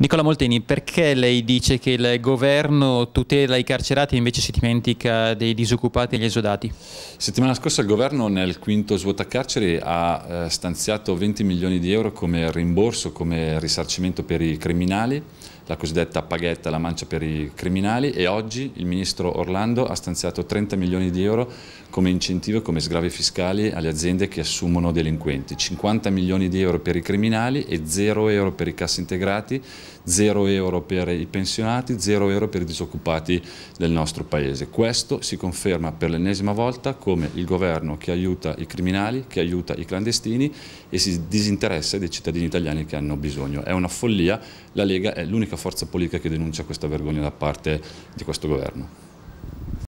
Nicola Molteni, perché lei dice che il governo tutela i carcerati e invece si dimentica dei disoccupati e gli esodati? Settimana scorsa il governo nel quinto svuotacarceri ha eh, stanziato 20 milioni di euro come rimborso, come risarcimento per i criminali, la cosiddetta paghetta, la mancia per i criminali e oggi il ministro Orlando ha stanziato 30 milioni di euro come incentivo, come sgravi fiscali alle aziende che assumono delinquenti, 50 milioni di euro per i criminali e 0 euro per i cassi integrati 0 euro per i pensionati, 0 euro per i disoccupati del nostro Paese. Questo si conferma per l'ennesima volta come il governo che aiuta i criminali, che aiuta i clandestini e si disinteressa dei cittadini italiani che hanno bisogno. È una follia, la Lega è l'unica forza politica che denuncia questa vergogna da parte di questo governo.